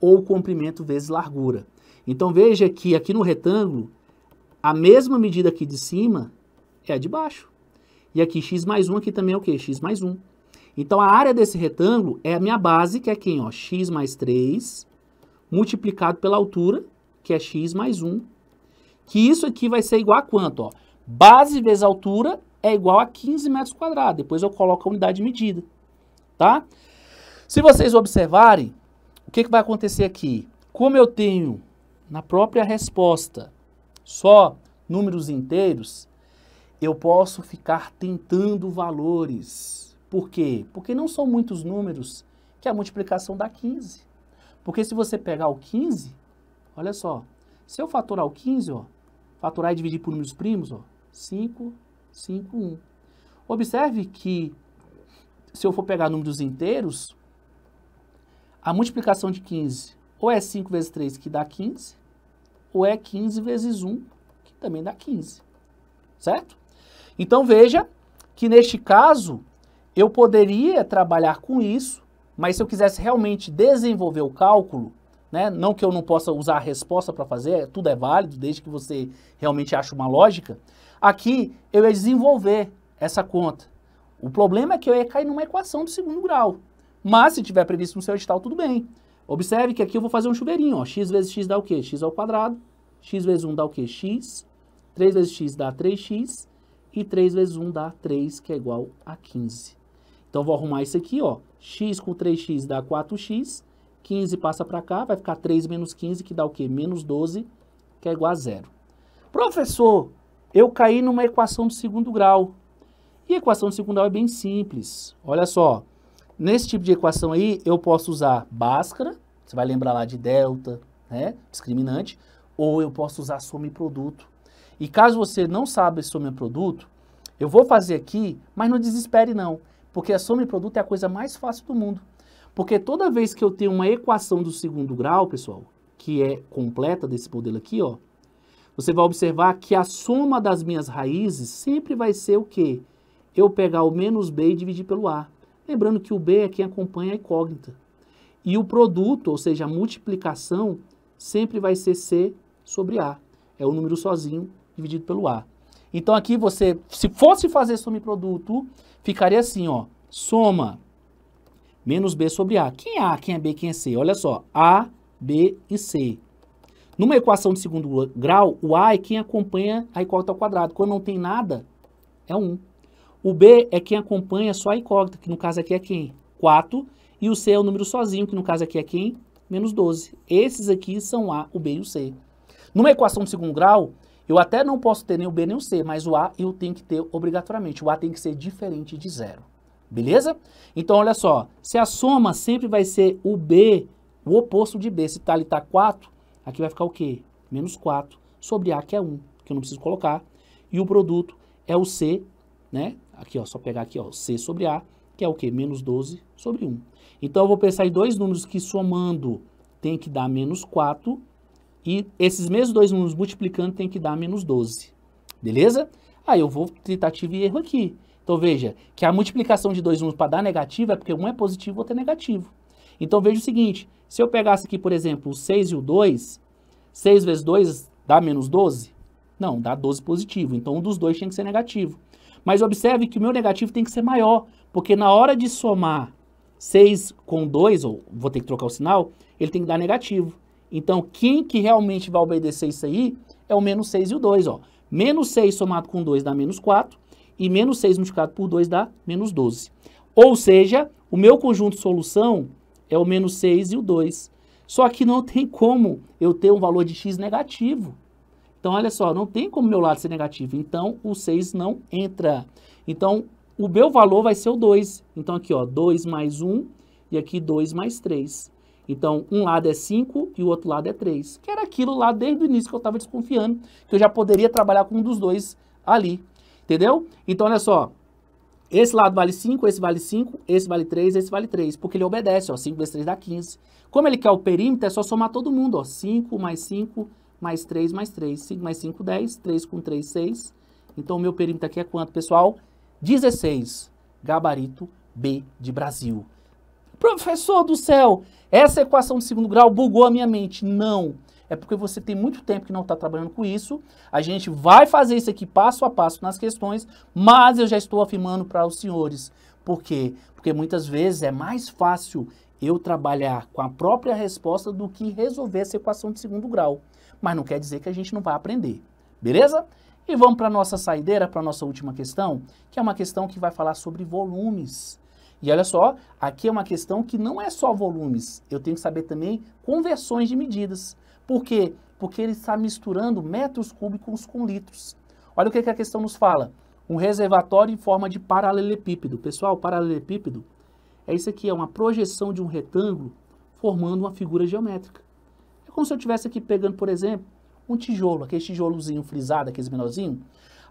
Ou comprimento vezes largura. Então veja que aqui no retângulo, a mesma medida aqui de cima é a de baixo. E aqui x mais 1, aqui também é o quê? x mais 1. Então a área desse retângulo é a minha base, que é quem? Ó, x mais 3, multiplicado pela altura, que é x mais 1. Que isso aqui vai ser igual a quanto? Ó? Base vezes altura é igual a 15 metros quadrados. Depois eu coloco a unidade de medida, tá? Se vocês observarem, o que, que vai acontecer aqui? Como eu tenho na própria resposta, só números inteiros, eu posso ficar tentando valores. Por quê? Porque não são muitos números que a multiplicação dá 15. Porque se você pegar o 15, olha só, se eu fatorar o 15, ó, fatorar e dividir por números primos, ó, 5, 5, 1. Observe que se eu for pegar números inteiros, a multiplicação de 15 ou é 5 vezes 3 que dá 15, ou é 15 vezes 1, que também dá 15, certo? Então veja que neste caso eu poderia trabalhar com isso, mas se eu quisesse realmente desenvolver o cálculo, né, não que eu não possa usar a resposta para fazer, é, tudo é válido, desde que você realmente ache uma lógica, aqui eu ia desenvolver essa conta. O problema é que eu ia cair numa equação do segundo grau. Mas se tiver previsto no seu edital, tudo bem. Observe que aqui eu vou fazer um chuveirinho, ó. x vezes x dá o quê? x ao quadrado. x vezes 1 dá o quê? x. 3 vezes x dá 3x. E 3 vezes 1 dá 3, que é igual a 15. Então, vou arrumar isso aqui, ó. x com 3x dá 4x. 15 passa para cá, vai ficar 3 menos 15, que dá o quê? Menos 12, que é igual a zero. Professor, eu caí numa equação de segundo grau. E a equação de segundo grau é bem simples. Olha só, Nesse tipo de equação aí, eu posso usar Bhaskara, você vai lembrar lá de delta, né, discriminante, ou eu posso usar soma e produto. E caso você não saiba soma e produto, eu vou fazer aqui, mas não desespere não, porque a soma e produto é a coisa mais fácil do mundo. Porque toda vez que eu tenho uma equação do segundo grau, pessoal, que é completa desse modelo aqui, ó, você vai observar que a soma das minhas raízes sempre vai ser o quê? Eu pegar o menos b e dividir pelo a. Lembrando que o B é quem acompanha a incógnita. E o produto, ou seja, a multiplicação, sempre vai ser C sobre A. É o número sozinho dividido pelo A. Então aqui você, se fosse fazer soma e produto, ficaria assim, ó, soma menos B sobre A. Quem é A, quem é B, quem é C? Olha só, A, B e C. Numa equação de segundo grau, o A é quem acompanha a incógnita ao quadrado. Quando não tem nada, é 1. O B é quem acompanha só a incógnita, que no caso aqui é quem? 4. E o C é o número sozinho, que no caso aqui é quem? Menos 12. Esses aqui são A, o B e o C. Numa equação de segundo grau, eu até não posso ter nem o B nem o C, mas o A eu tenho que ter obrigatoriamente. O A tem que ser diferente de zero. Beleza? Então, olha só. Se a soma sempre vai ser o B, o oposto de B. Se tá ali está 4, aqui vai ficar o quê? Menos 4 sobre A, que é 1, que eu não preciso colocar. E o produto é o C né? Aqui, ó, só pegar aqui, ó, C sobre A, que é o quê? Menos 12 sobre 1. Então, eu vou pensar em dois números que somando tem que dar menos 4, e esses mesmos dois números multiplicando tem que dar menos 12. Beleza? Aí eu vou tentativa e erro aqui. Então veja que a multiplicação de dois números para dar negativo é porque um é positivo e outro é negativo. Então veja o seguinte, se eu pegasse aqui, por exemplo, o 6 e o 2, 6 vezes 2 dá menos 12? Não, dá 12 positivo. Então um dos dois tinha que ser negativo. Mas observe que o meu negativo tem que ser maior, porque na hora de somar 6 com 2, ou vou ter que trocar o sinal, ele tem que dar negativo. Então, quem que realmente vai obedecer isso aí é o menos 6 e o 2, ó. Menos 6 somado com 2 dá menos 4, e menos 6 multiplicado por 2 dá menos 12. Ou seja, o meu conjunto de solução é o menos 6 e o 2. Só que não tem como eu ter um valor de x negativo. Então, olha só, não tem como meu lado ser negativo. Então, o 6 não entra. Então, o meu valor vai ser o 2. Então, aqui, ó, 2 mais 1 e aqui 2 mais 3. Então, um lado é 5 e o outro lado é 3. Que era aquilo lá desde o início que eu estava desconfiando, que eu já poderia trabalhar com um dos dois ali. Entendeu? Então, olha só. Esse lado vale 5, esse vale 5, esse vale 3, esse vale 3. Porque ele obedece, ó. 5 vezes 3 dá 15. Como ele quer o perímetro, é só somar todo mundo, ó. 5 mais 5 mais 3, mais 3. 5 mais 5, 10. 3 com 3, 6. Então, o meu perímetro aqui é quanto, pessoal? 16. Gabarito B de Brasil. Professor do céu, essa equação de segundo grau bugou a minha mente. Não. É porque você tem muito tempo que não está trabalhando com isso. A gente vai fazer isso aqui passo a passo nas questões, mas eu já estou afirmando para os senhores. Por quê? Porque muitas vezes é mais fácil eu trabalhar com a própria resposta do que resolver essa equação de segundo grau mas não quer dizer que a gente não vai aprender, beleza? E vamos para a nossa saideira, para a nossa última questão, que é uma questão que vai falar sobre volumes. E olha só, aqui é uma questão que não é só volumes, eu tenho que saber também conversões de medidas. Por quê? Porque ele está misturando metros cúbicos com litros. Olha o que, que a questão nos fala. Um reservatório em forma de paralelepípedo. Pessoal, paralelepípedo é isso aqui, é uma projeção de um retângulo formando uma figura geométrica. É como se eu estivesse aqui pegando, por exemplo, um tijolo, aquele tijolozinho frisado, aqueles menorzinho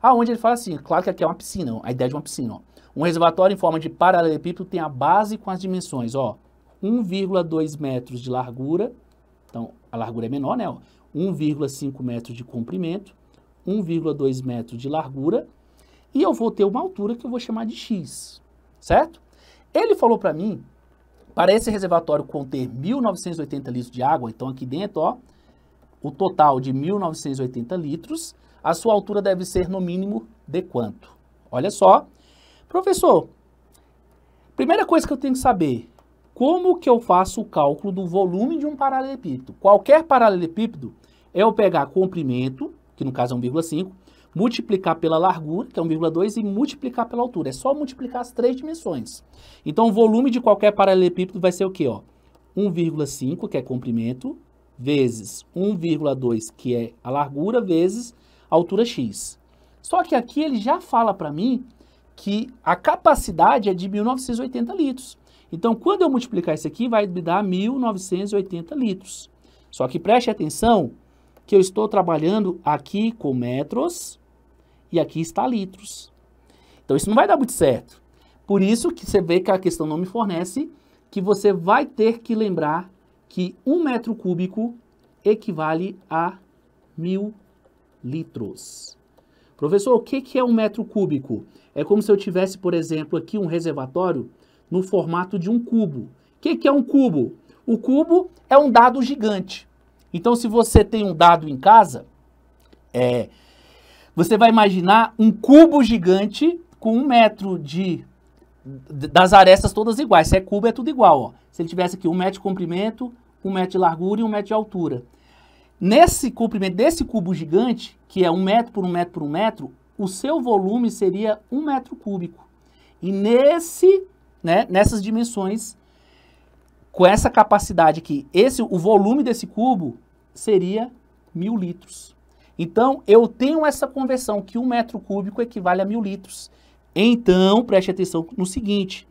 aonde ele fala assim, claro que aqui é uma piscina, a ideia de uma piscina, ó. Um reservatório em forma de paralelepípedo tem a base com as dimensões, ó, 1,2 metros de largura, então a largura é menor, né, 1,5 metros de comprimento, 1,2 metros de largura, e eu vou ter uma altura que eu vou chamar de x, certo? Ele falou para mim para esse reservatório conter 1.980 litros de água, então aqui dentro, ó, o total de 1.980 litros, a sua altura deve ser no mínimo de quanto? Olha só. Professor, primeira coisa que eu tenho que saber, como que eu faço o cálculo do volume de um paralelepípedo? Qualquer paralelepípedo, é eu pegar comprimento, que no caso é 1,5, multiplicar pela largura, que é 1,2, e multiplicar pela altura. É só multiplicar as três dimensões. Então, o volume de qualquer paralelepípedo vai ser o quê? 1,5, que é comprimento, vezes 1,2, que é a largura, vezes a altura x. Só que aqui ele já fala para mim que a capacidade é de 1980 litros. Então, quando eu multiplicar isso aqui, vai me dar 1980 litros. Só que preste atenção que eu estou trabalhando aqui com metros e aqui está litros. Então isso não vai dar muito certo. Por isso que você vê que a questão não me fornece que você vai ter que lembrar que um metro cúbico equivale a mil litros. Professor, o que é um metro cúbico? É como se eu tivesse, por exemplo, aqui um reservatório no formato de um cubo. O que é um cubo? O cubo é um dado gigante. Então, se você tem um dado em casa, é, você vai imaginar um cubo gigante com um metro de das arestas todas iguais. Se é cubo, é tudo igual. Ó. Se ele tivesse aqui um metro de comprimento, um metro de largura e um metro de altura. Nesse comprimento desse cubo gigante, que é um metro por um metro por um metro, o seu volume seria um metro cúbico. E nesse, né, nessas dimensões, com essa capacidade aqui, esse, o volume desse cubo seria mil litros. Então, eu tenho essa conversão que um metro cúbico equivale a mil litros. Então, preste atenção no seguinte: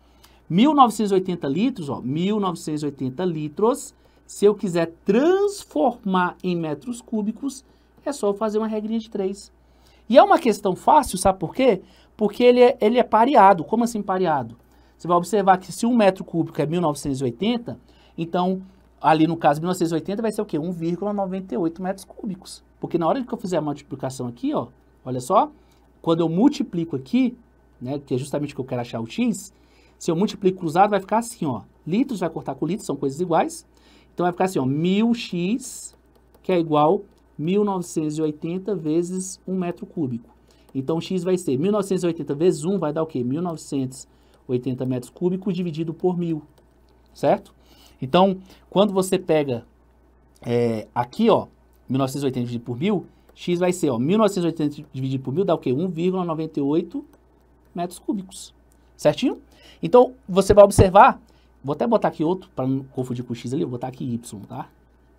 1980 litros, ó, 1980 litros, se eu quiser transformar em metros cúbicos, é só fazer uma regrinha de 3. E é uma questão fácil, sabe por quê? Porque ele é, ele é pareado. Como assim pareado? Você vai observar que se um metro cúbico é 1980, então ali no caso 1980 vai ser o quê? 1,98 metros cúbicos. Porque na hora que eu fizer a multiplicação aqui, ó, olha só, quando eu multiplico aqui, né, que é justamente o que eu quero achar o x, se eu multiplico cruzado, vai ficar assim, ó, litros vai cortar com litros, são coisas iguais, então vai ficar assim, ó, 1000x, que é igual 1980 vezes 1 metro cúbico. Então, x vai ser 1980 vezes 1 vai dar o quê? 1980 metros cúbicos dividido por 1.000, certo? Então, quando você pega é, aqui, ó, 1980 dividido por 1.000, x vai ser, ó, 1980 dividido por 1.000 dá o quê? 1,98 metros cúbicos. Certinho? Então, você vai observar, vou até botar aqui outro, para não confundir com o x ali, vou botar aqui y, tá?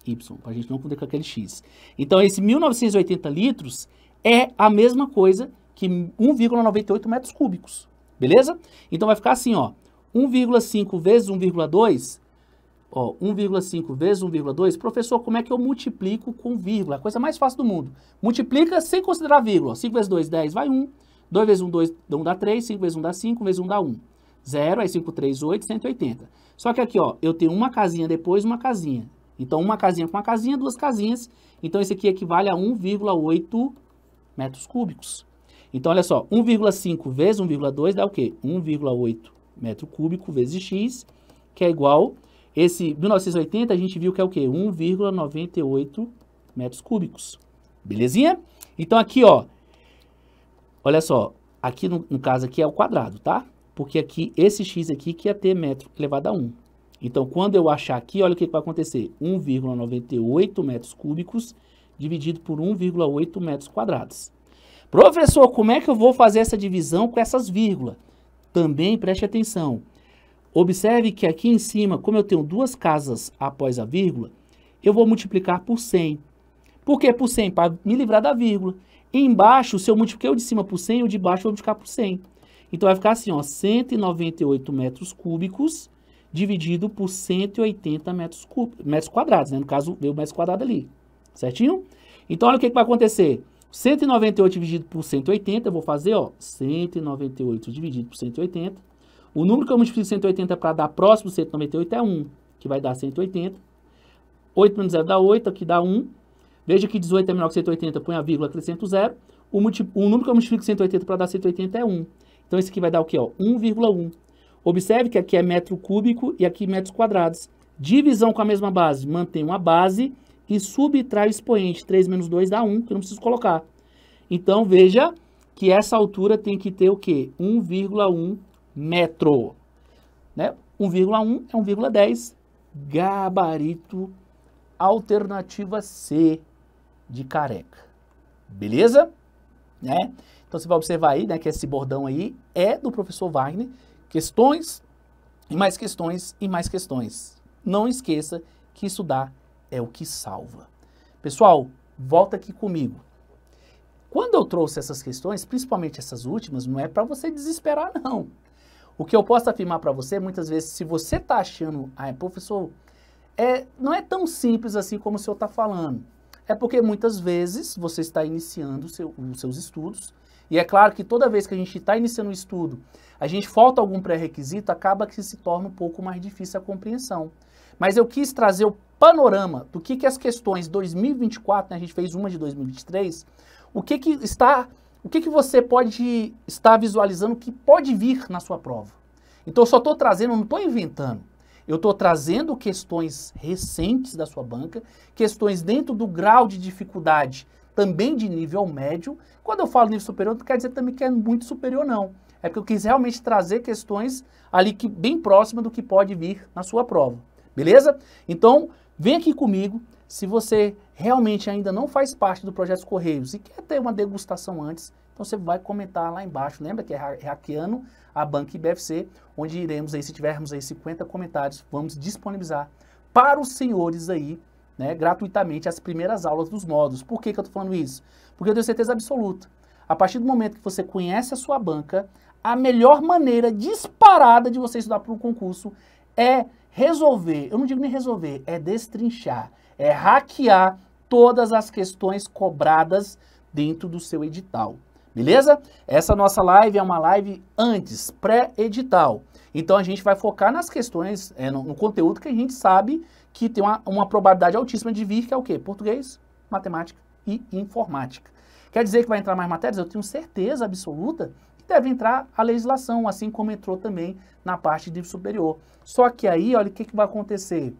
Y, para a gente não confundir com aquele x. Então, esse 1980 litros é a mesma coisa que 1,98 metros cúbicos, beleza? Então, vai ficar assim, ó, 1,5 vezes 1,2 1,5 vezes 1,2, professor, como é que eu multiplico com vírgula? A coisa mais fácil do mundo. Multiplica sem considerar vírgula. 5 vezes 2, 10, vai 1. 2 vezes 1, 2, 1 dá 3. 5 vezes 1 dá 5, vezes 1 dá 1. 0, aí 5, 3, 8, 180. Só que aqui, ó, eu tenho uma casinha depois, uma casinha. Então, uma casinha com uma casinha, duas casinhas. Então, esse aqui equivale a 1,8 metros cúbicos. Então, olha só, 1,5 vezes 1,2 dá o quê? 1,8 metro cúbico vezes x, que é igual esse 1980 a gente viu que é o quê? 1,98 metros cúbicos. Belezinha? Então aqui, ó, olha só, aqui no, no, caso aqui é o quadrado, tá? Porque aqui, esse x aqui que ia ter metro elevado a 1. Então, quando eu achar aqui, olha o que, que vai acontecer. 1,98 metros cúbicos dividido por 1,8 metros quadrados. Professor, como é que eu vou fazer essa divisão com essas vírgulas? Também preste atenção. Observe que aqui em cima, como eu tenho duas casas após a vírgula, eu vou multiplicar por 100. Por que por 100? Para me livrar da vírgula. embaixo, se eu multipliquei o de cima por 100, o de baixo eu vou multiplicar por 100. Então vai ficar assim, ó, 198 metros cúbicos dividido por 180 metros, metros quadrados, né? No caso, veio o metro quadrado ali, certinho? Então olha o que, que vai acontecer. 198 dividido por 180, eu vou fazer, ó, 198 dividido por 180 o número que eu multiplico 180 para dar próximo 198 é 1, que vai dar 180. 8 menos 0 dá 8, aqui dá 1. Veja que 18 é menor que 180, põe a vírgula, acrescenta o 0. O, o número que eu multiplico 180 para dar 180 é 1. Então, esse aqui vai dar o quê? 1,1. Observe que aqui é metro cúbico e aqui metros quadrados. Divisão com a mesma base, mantém uma base e subtrai o expoente. 3 menos 2 dá 1, que eu não preciso colocar. Então, veja que essa altura tem que ter o quê? 1,1 metro. Né? 1,1 é 1,10. Gabarito alternativa C de careca. Beleza? Né? Então você vai observar aí, né, que esse bordão aí é do professor Wagner. Questões e mais questões e mais questões. Não esqueça que estudar é o que salva. Pessoal, volta aqui comigo. Quando eu trouxe essas questões, principalmente essas últimas, não é para você desesperar não. O que eu posso afirmar para você, muitas vezes, se você está achando, ah, é professor, é, não é tão simples assim como o senhor está falando. É porque muitas vezes você está iniciando seu, os seus estudos, e é claro que toda vez que a gente está iniciando o um estudo, a gente falta algum pré-requisito, acaba que se torna um pouco mais difícil a compreensão. Mas eu quis trazer o panorama do que, que as questões 2024, né, a gente fez uma de 2023, o que, que está o que, que você pode estar visualizando que pode vir na sua prova. Então, eu só estou trazendo, não estou inventando. Eu estou trazendo questões recentes da sua banca, questões dentro do grau de dificuldade, também de nível médio. Quando eu falo nível superior, não quer dizer também que é muito superior, não. É porque eu quis realmente trazer questões ali que bem próximas do que pode vir na sua prova. Beleza? Então, vem aqui comigo, se você realmente ainda não faz parte do Projeto Correios e quer ter uma degustação antes, então você vai comentar lá embaixo. Lembra que é hackeando a banca IBFC, onde iremos aí, se tivermos aí 50 comentários, vamos disponibilizar para os senhores aí, né, gratuitamente as primeiras aulas dos módulos. Por que, que eu estou falando isso? Porque eu tenho certeza absoluta. A partir do momento que você conhece a sua banca, a melhor maneira disparada de você estudar para um concurso é resolver, eu não digo nem resolver, é destrinchar, é hackear todas as questões cobradas dentro do seu edital. Beleza? Essa nossa live é uma live antes, pré-edital. Então a gente vai focar nas questões, é, no, no, conteúdo que a gente sabe que tem uma, uma probabilidade altíssima de vir, que é o quê? Português, matemática e informática. Quer dizer que vai entrar mais matérias? Eu tenho certeza absoluta que deve entrar a legislação, assim como entrou também na parte de superior. Só que aí, olha o que, que vai acontecer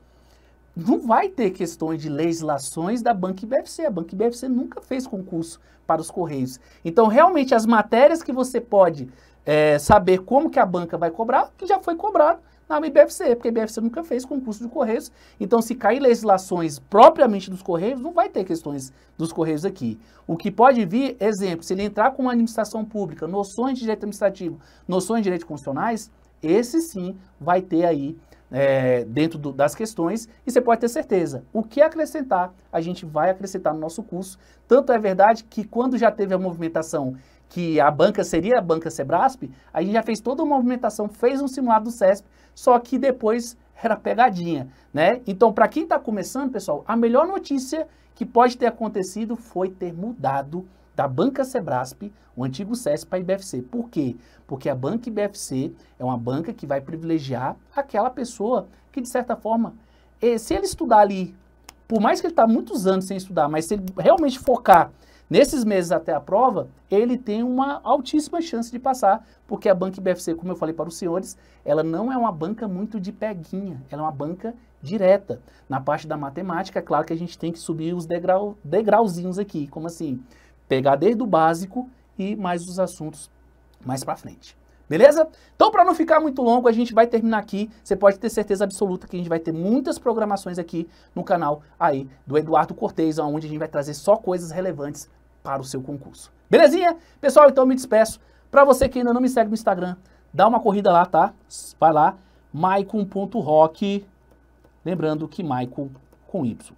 não vai ter questões de legislações da Banca BFC. A Banca BFC nunca fez concurso para os Correios. Então, realmente, as matérias que você pode é, saber como que a banca vai cobrar, que já foi cobrado na IBFC, porque a IBFC nunca fez concurso de Correios. Então, se cair legislações propriamente dos Correios, não vai ter questões dos Correios aqui. O que pode vir, exemplo, se ele entrar com uma administração pública, noções de direito administrativo, noções de direito constitucionais, esse sim vai ter aí é, dentro do, das questões e você pode ter certeza. O que acrescentar, a gente vai acrescentar no nosso curso. Tanto é verdade que quando já teve a movimentação que a banca seria a banca Sebrasp, a gente já fez toda uma movimentação, fez um simulado do CESP, só que depois era pegadinha, né? Então, para quem está começando, pessoal, a melhor notícia que pode ter acontecido foi ter mudado da banca Sebrasp, o antigo SESP para a IBFC. Por quê? Porque a banca IBFC é uma banca que vai privilegiar aquela pessoa que, de certa forma, se ele estudar ali, por mais que ele está muitos anos sem estudar, mas se ele realmente focar nesses meses até a prova, ele tem uma altíssima chance de passar, porque a banca IBFC, como eu falei para os senhores, ela não é uma banca muito de peguinha, ela é uma banca direta. Na parte da matemática, é claro que a gente tem que subir os degrau, degrauzinhos aqui, como assim? pegar desde o básico e mais os assuntos mais para frente. Beleza? Então, para não ficar muito longo, a gente vai terminar aqui. Você pode ter certeza absoluta que a gente vai ter muitas programações aqui no canal aí do Eduardo Cortez, onde a gente vai trazer só coisas relevantes para o seu concurso. Belezinha? Pessoal, então me despeço. Para você que ainda não me segue no Instagram, dá uma corrida lá, tá? Vai lá, maicon.rock. Lembrando que Maicon com Y.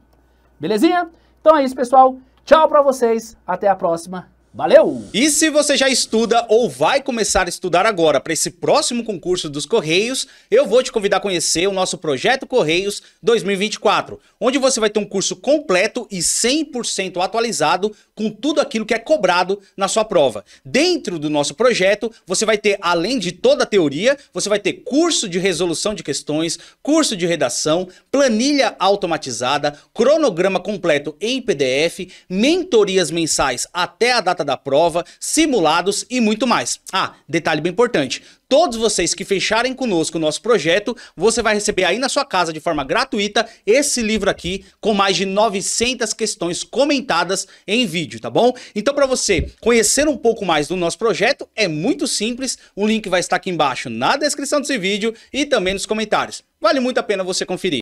Belezinha? Então é isso, pessoal. Tchau para vocês, até a próxima. Valeu! E se você já estuda ou vai começar a estudar agora para esse próximo concurso dos Correios, eu vou te convidar a conhecer o nosso projeto Correios 2024, onde você vai ter um curso completo e 100% atualizado com tudo aquilo que é cobrado na sua prova. Dentro do nosso projeto, você vai ter além de toda a teoria, você vai ter curso de resolução de questões, curso de redação, planilha automatizada, cronograma completo em PDF, mentorias mensais até a data data da prova, simulados e muito mais. Ah, detalhe bem importante, todos vocês que fecharem conosco o nosso projeto, você vai receber aí na sua casa de forma gratuita esse livro aqui com mais de 900 questões comentadas em vídeo, tá bom? Então para você conhecer um pouco mais do nosso projeto, é muito simples, o link vai estar aqui embaixo na descrição desse vídeo e também nos comentários. Vale muito a pena você conferir.